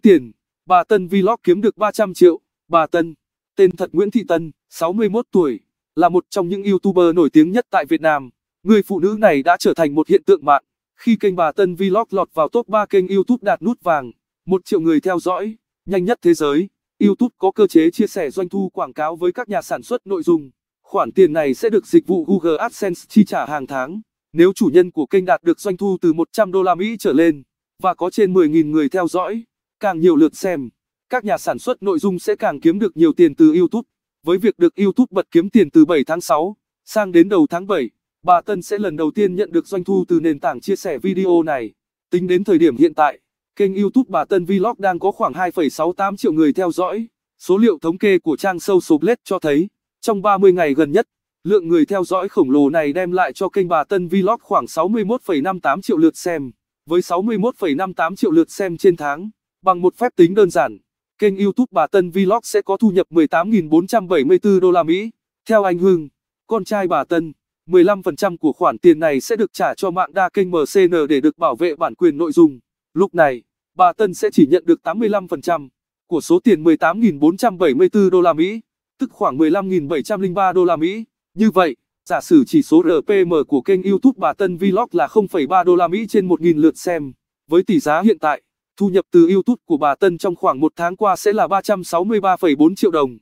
Tiền, bà Tân Vlog kiếm được 300 triệu, bà Tân, tên thật Nguyễn Thị Tân, 61 tuổi, là một trong những YouTuber nổi tiếng nhất tại Việt Nam. Người phụ nữ này đã trở thành một hiện tượng mạng, khi kênh bà Tân Vlog lọt vào top 3 kênh YouTube đạt nút vàng, 1 triệu người theo dõi, nhanh nhất thế giới. YouTube có cơ chế chia sẻ doanh thu quảng cáo với các nhà sản xuất nội dung. Khoản tiền này sẽ được dịch vụ Google AdSense chi trả hàng tháng. Nếu chủ nhân của kênh đạt được doanh thu từ 100 đô la Mỹ trở lên và có trên 10.000 người theo dõi, càng nhiều lượt xem, các nhà sản xuất nội dung sẽ càng kiếm được nhiều tiền từ YouTube. Với việc được YouTube bật kiếm tiền từ 7 tháng 6 sang đến đầu tháng 7, bà Tân sẽ lần đầu tiên nhận được doanh thu từ nền tảng chia sẻ video này. Tính đến thời điểm hiện tại, kênh YouTube bà Tân Vlog đang có khoảng 2,68 triệu người theo dõi. Số liệu thống kê của trang Social Blade cho thấy, trong 30 ngày gần nhất, lượng người theo dõi khổng lồ này đem lại cho kênh bà Tân Vlog khoảng 61,58 triệu lượt xem, với 61,58 triệu lượt xem trên tháng. Bằng một phép tính đơn giản, kênh YouTube bà Tân Vlog sẽ có thu nhập 18.474 đô la Mỹ. Theo anh Hưng, con trai bà Tân, 15% của khoản tiền này sẽ được trả cho mạng đa kênh MCN để được bảo vệ bản quyền nội dung. Lúc này, bà Tân sẽ chỉ nhận được 85% của số tiền 18.474 đô la Mỹ, tức khoảng 15.703 đô la Mỹ. Như vậy, giả sử chỉ số RPM của kênh YouTube bà Tân Vlog là 0,3 đô la Mỹ trên 1.000 lượt xem, với tỷ giá hiện tại Thu nhập từ YouTube của bà Tân trong khoảng một tháng qua sẽ là 363,4 triệu đồng.